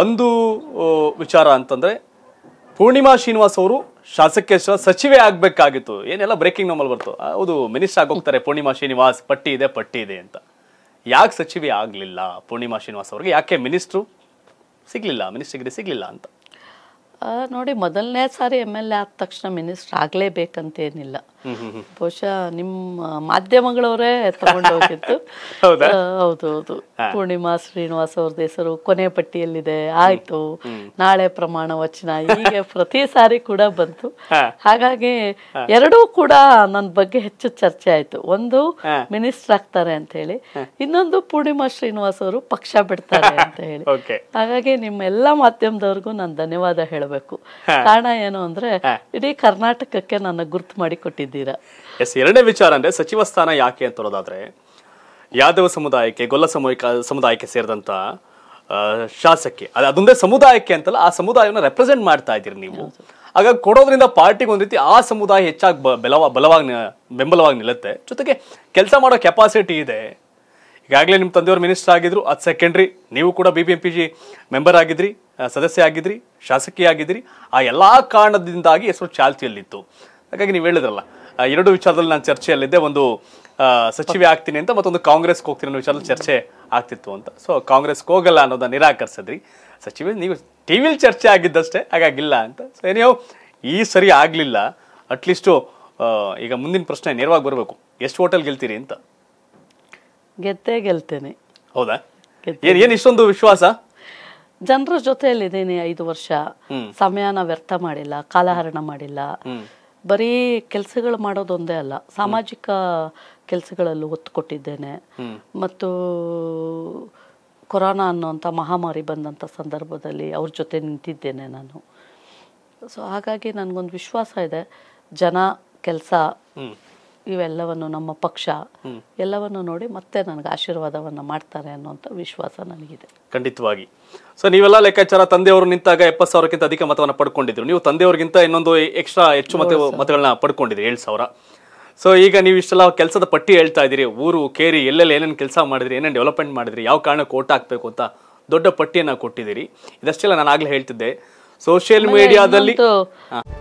ಒಂದು ವಿಚಾರ ಅಂತಂದರೆ ಪೂರ್ಣಿಮಾ ಶ್ರೀನಿವಾಸ್ ಅವರು ಶಾಸಕೇಶ್ವರ ಸಚಿವೆ ಆಗಬೇಕಾಗಿತ್ತು ಏನೆಲ್ಲ ಬ್ರೇಕಿಂಗ್ ನಮ್ಮಲ್ಲಿ ಬರ್ತು ಹೌದು ಮಿನಿಸ್ಟರ್ ಆಗೋಗ್ತಾರೆ ಪೂರ್ಣಿಮಾ ಶ್ರೀನಿವಾಸ್ ಪಟ್ಟಿ ಇದೆ ಪಟ್ಟಿ ಇದೆ ಅಂತ ಯಾಕೆ ಸಚಿವೆ ಆಗಲಿಲ್ಲ ಪೂರ್ಣಿಮಾ ಶ್ರೀನಿವಾಸ್ ಅವ್ರಿಗೆ ಯಾಕೆ ಮಿನಿಸ್ಟ್ರು ಸಿಗಲಿಲ್ಲ ಮಿನಿಸ್ಟ್ರಿಗೆ ಸಿಗಲಿಲ್ಲ ಅಂತ ನೋಡಿ ಮೊದಲನೇ ಸಾರಿ ಎಮ್ ಎಲ್ ಎ ಆದ ತಕ್ಷಣ ಮಿನಿಸ್ಟ್ರ್ ಆಗಲೇಬೇಕಂತೇನಿಲ್ಲ ಬಹುಶಃ ನಿಮ್ಮ ಮಾಧ್ಯಮಗಳವರೇ ತಗೊಂಡೋಗಿತ್ತು ಹೌದು ಹೌದು ಪೂರ್ಣಿಮಾ ಶ್ರೀನಿವಾಸ್ ಅವ್ರದ್ದು ಹೆಸರು ಕೊನೆ ಪಟ್ಟಿಯಲ್ಲಿದೆ ಆಯ್ತು ನಾಳೆ ಪ್ರಮಾಣ ವಚನ ಹೀಗೆ ಪ್ರತಿ ಸಾರಿ ಕೂಡ ಬಂತು ಹಾಗಾಗಿ ಎರಡೂ ಕೂಡ ನನ್ನ ಬಗ್ಗೆ ಹೆಚ್ಚು ಚರ್ಚೆ ಆಯ್ತು ಒಂದು ಮಿನಿಸ್ಟರ್ ಆಗ್ತಾರೆ ಅಂತ ಹೇಳಿ ಇನ್ನೊಂದು ಪೂರ್ಣಿಮಾ ಶ್ರೀನಿವಾಸ್ ಅವರು ಪಕ್ಷ ಬಿಡ್ತಾರೆ ಅಂತ ಹೇಳಿ ಹಾಗಾಗಿ ನಿಮ್ಮ ಎಲ್ಲಾ ಮಾಧ್ಯಮದವ್ರಿಗೂ ನಾನು ಧನ್ಯವಾದ ಹೇಳಬೇಕು ಕಾರಣ ಏನು ಅಂದ್ರೆ ಇಡೀ ಕರ್ನಾಟಕಕ್ಕೆ ನನ್ನ ಗುರ್ತು ಮಾಡಿ ಕೊಟ್ಟಿದ್ದೆ ಎಸ್ ಎರಡನೇ ವಿಚಾರ ಅಂದ್ರೆ ಸಚಿವ ಸ್ಥಾನ ಯಾಕೆ ಅಂತ ಅನ್ನೋದಾದರೆ ಯಾದವ ಸಮುದಾಯಕ್ಕೆ ಗೊಲ್ಲ ಸಮೂಹಿಕ ಸಮುದಾಯಕ್ಕೆ ಸೇರಿದಂಥ ಶಾಸಕಿ ಅದು ಅದೊಂದೇ ಸಮುದಾಯಕ್ಕೆ ಅಂತಲ್ಲ ಆ ಸಮುದಾಯವನ್ನು ರೆಪ್ರೆಸೆಂಟ್ ಮಾಡ್ತಾ ಇದ್ದೀರಿ ನೀವು ಆಗ ಕೊಡೋದ್ರಿಂದ ಪಾರ್ಟಿಗೆ ಒಂದು ರೀತಿ ಆ ಸಮುದಾಯ ಹೆಚ್ಚಾಗಿ ಬಲವ ಬಲವಾಗಿ ಬೆಂಬಲವಾಗಿ ನಿಲ್ಲುತ್ತೆ ಜೊತೆಗೆ ಕೆಲಸ ಮಾಡೋ ಕೆಪಾಸಿಟಿ ಇದೆ ಈಗಾಗಲೇ ನಿಮ್ಮ ತಂದೆಯವರು ಮಿನಿಸ್ಟರ್ ಆಗಿದ್ರು ಅದು ಸೆಕೆಂಡ್ರಿ ನೀವು ಕೂಡ ಬಿ ಬಿ ಎಂ ಪಿ ಜಿ ಮೆಂಬರ್ ಆಗಿದ್ರಿ ಸದಸ್ಯ ಆಗಿದ್ರಿ ಶಾಸಕಿ ಆಗಿದ್ರಿ ಆ ಎಲ್ಲ ಕಾರಣದಿಂದಾಗಿ ಹೆಸರು ಚಾಲ್ತಿಯಲ್ಲಿತ್ತು ಹಾಗಾಗಿ ನೀವು ಹೇಳಿದ್ರಲ್ಲ ಎರಡು ವಿಚಾರದಲ್ಲಿ ನಾನು ಚರ್ಚೆಯಲ್ಲಿದ್ದೆ ಒಂದು ಸಚಿವೆ ಆಗ್ತೀನಿ ಅಂತ ಮತ್ತೊಂದು ಕಾಂಗ್ರೆಸ್ಗೆ ಹೋಗ್ತೀನಿ ಅನ್ನೋ ವಿಚಾರದಲ್ಲಿ ಚರ್ಚೆ ಆಗ್ತಿತ್ತು ಅಂತ ಸೊ ಕಾಂಗ್ರೆಸ್ಗೆ ಹೋಗಲ್ಲ ಅನ್ನೋದನ್ನ ನಿರಾಕರಿಸಿದ್ರಿ ಸಚಿವೆ ನೀವು ಟಿ ಚರ್ಚೆ ಆಗಿದ್ದಷ್ಟೇ ಹಾಗಾಗಿಲ್ಲ ಅಂತ ಸೊ ಏನೇ ಈ ಸರಿ ಆಗಲಿಲ್ಲ ಅಟ್ಲೀಸ್ಟು ಈಗ ಮುಂದಿನ ಪ್ರಶ್ನೆ ನೇರವಾಗಿ ಬರಬೇಕು ಎಷ್ಟು ಹೋಟೆಲ್ ಗೆಲ್ತೀರಿ ಅಂತ ಗೆದ್ದೇ ಗೆಲ್ತೇನೆ ಹೌದಾ ಏನು ಇಷ್ಟೊಂದು ವಿಶ್ವಾಸ ಜನರ ಜೊತೆಯಲ್ಲಿದ್ದೇನೆ ಐದು ವರ್ಷ ಸಮಯನ ವ್ಯರ್ಥ ಮಾಡಿಲ್ಲ ಕಾಲಹರಣ ಮಾಡಿಲ್ಲ ಬರೀ ಕೆಲಸಗಳು ಮಾಡೋದೊಂದೇ ಅಲ್ಲ ಸಾಮಾಜಿಕ ಕೆಲಸಗಳಲ್ಲೂ ಒತ್ತು ಕೊಟ್ಟಿದ್ದೇನೆ ಮತ್ತು ಕೊರೋನಾ ಅನ್ನೋಂಥ ಮಹಾಮಾರಿ ಬಂದಂಥ ಸಂದರ್ಭದಲ್ಲಿ ಅವ್ರ ಜೊತೆ ನಿಂತಿದ್ದೇನೆ ನಾನು ಸೊ ಹಾಗಾಗಿ ನನಗೊಂದು ವಿಶ್ವಾಸ ಇದೆ ಜನ ಕೆಲಸ ಇವೆಲ್ಲವನ್ನು ನಮ್ಮ ಪಕ್ಷ ಎಲ್ಲವನ್ನು ನೋಡಿ ಮತ್ತೆ ನನಗೆ ಆಶೀರ್ವಾದವನ್ನು ಮಾಡ್ತಾರೆ ಅನ್ನುವಂಥ ವಿಶ್ವಾಸ ನನಗಿದೆ ಖಂಡಿತವಾಗಿ ಸೊ ನೀವೆಲ್ಲ ಲೆಕ್ಕಾಚಾರ ತಂದೆಯವರು ನಿಂತಾಗ ಎಪ್ಪತ್ತು ಸಾವಿರಕ್ಕಿಂತ ಅಧಿಕ ಮತವನ್ನು ಪಡ್ಕೊಂಡಿದ್ರು ನೀವು ತಂದೆಯವರಿಗಿಂತ ಇನ್ನೊಂದು ಎಕ್ಸ್ಟ್ರಾ ಹೆಚ್ಚು ಮತ ಮತಗಳನ್ನ ಪಡ್ಕೊಂಡಿದ್ರಿ ಏಳು ಸಾವಿರ ಸೊ ಈಗ ನೀವು ಇಷ್ಟೆಲ್ಲ ಕೆಲಸದ ಪಟ್ಟಿ ಹೇಳ್ತಾ ಇದ್ದೀರಿ ಊರು ಕೇರಿ ಎಲ್ಲೆಲ್ಲಿ ಏನೇನು ಕೆಲಸ ಮಾಡಿದ್ರಿ ಏನೇನು ಡೆವಲಪ್ಮೆಂಟ್ ಮಾಡಿದ್ರಿ ಯಾವ ಕಾರಣಕ್ಕೆ ಓಟ್ ಹಾಕಬೇಕು ಅಂತ ದೊಡ್ಡ ಪಟ್ಟಿಯನ್ನು ಕೊಟ್ಟಿದ್ದೀರಿ ಇದಷ್ಟೆಲ್ಲ ನಾನು ಆಗಲೇ ಹೇಳ್ತಿದ್ದೆ ಸೋಷಿಯಲ್ ಮೀಡಿಯಾದಲ್ಲಿ